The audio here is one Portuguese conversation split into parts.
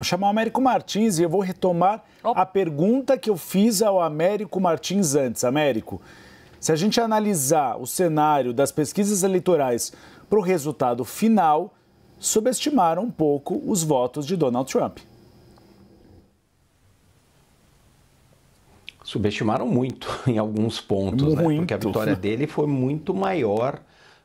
Vou chamar o Américo Martins e eu vou retomar Opa. a pergunta que eu fiz ao Américo Martins antes. Américo, se a gente analisar o cenário das pesquisas eleitorais para o resultado final, subestimaram um pouco os votos de Donald Trump. Subestimaram muito em alguns pontos, né? muito. né? porque a vitória dele foi muito maior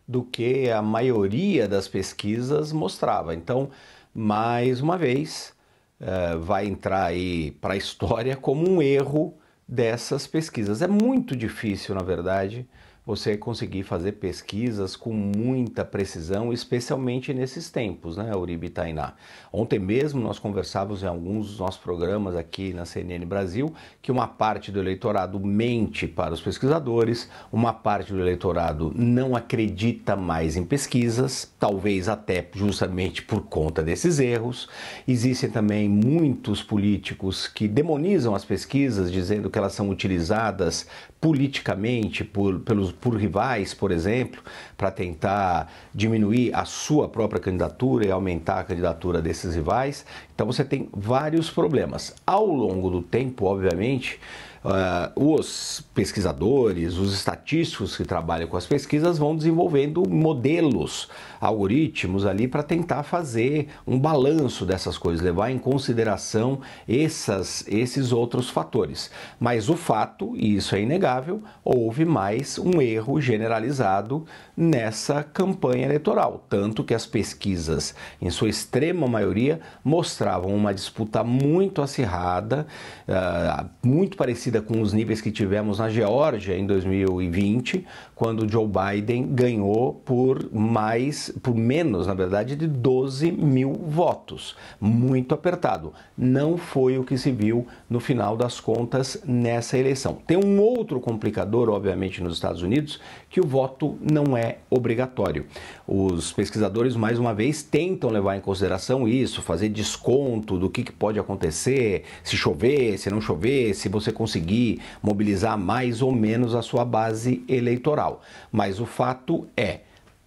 do que a maioria das pesquisas mostrava. Então, mais uma vez, eh, vai entrar aí para a história como um erro dessas pesquisas. É muito difícil, na verdade, você conseguir fazer pesquisas com muita precisão, especialmente nesses tempos, né, Uribe e Tainá? Ontem mesmo nós conversávamos em alguns dos nossos programas aqui na CNN Brasil que uma parte do eleitorado mente para os pesquisadores, uma parte do eleitorado não acredita mais em pesquisas, talvez até justamente por conta desses erros. Existem também muitos políticos que demonizam as pesquisas, dizendo que elas são utilizadas politicamente por, pelos por rivais, por exemplo, para tentar diminuir a sua própria candidatura e aumentar a candidatura desses rivais. Então você tem vários problemas. Ao longo do tempo, obviamente, uh, os pesquisadores, os estatísticos que trabalham com as pesquisas vão desenvolvendo modelos, algoritmos ali para tentar fazer um balanço dessas coisas, levar em consideração essas, esses outros fatores. Mas o fato, e isso é inegável, houve mais um erro generalizado nessa campanha eleitoral, tanto que as pesquisas, em sua extrema maioria, mostravam uma disputa muito acirrada, uh, muito parecida parecida com os níveis que tivemos na Geórgia em 2020, quando Joe Biden ganhou por mais, por menos, na verdade, de 12 mil votos. Muito apertado. Não foi o que se viu no final das contas nessa eleição. Tem um outro complicador, obviamente, nos Estados Unidos, que o voto não é obrigatório. Os pesquisadores, mais uma vez, tentam levar em consideração isso, fazer desconto do que, que pode acontecer, se chover, se não chover, se você conseguir conseguir mobilizar mais ou menos a sua base eleitoral. Mas o fato é,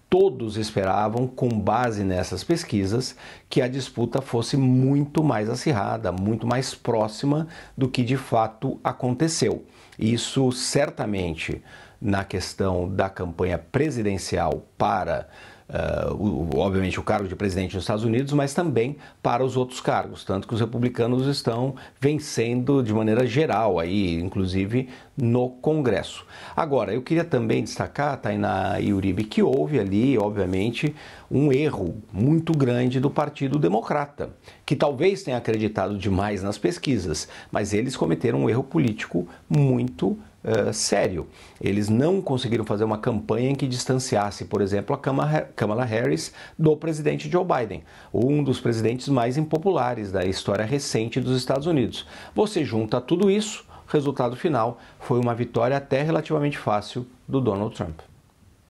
todos esperavam, com base nessas pesquisas, que a disputa fosse muito mais acirrada, muito mais próxima do que de fato aconteceu. Isso certamente na questão da campanha presidencial para Uh, o, obviamente, o cargo de presidente nos Estados Unidos, mas também para os outros cargos. Tanto que os republicanos estão vencendo de maneira geral, aí, inclusive no Congresso. Agora, eu queria também destacar, Tainá e Uribe, que houve ali, obviamente, um erro muito grande do Partido Democrata, que talvez tenha acreditado demais nas pesquisas, mas eles cometeram um erro político muito grande eh, sério. Eles não conseguiram fazer uma campanha que distanciasse, por exemplo, a Kamala Harris do presidente Joe Biden, um dos presidentes mais impopulares da história recente dos Estados Unidos. Você junta tudo isso, resultado final foi uma vitória até relativamente fácil do Donald Trump.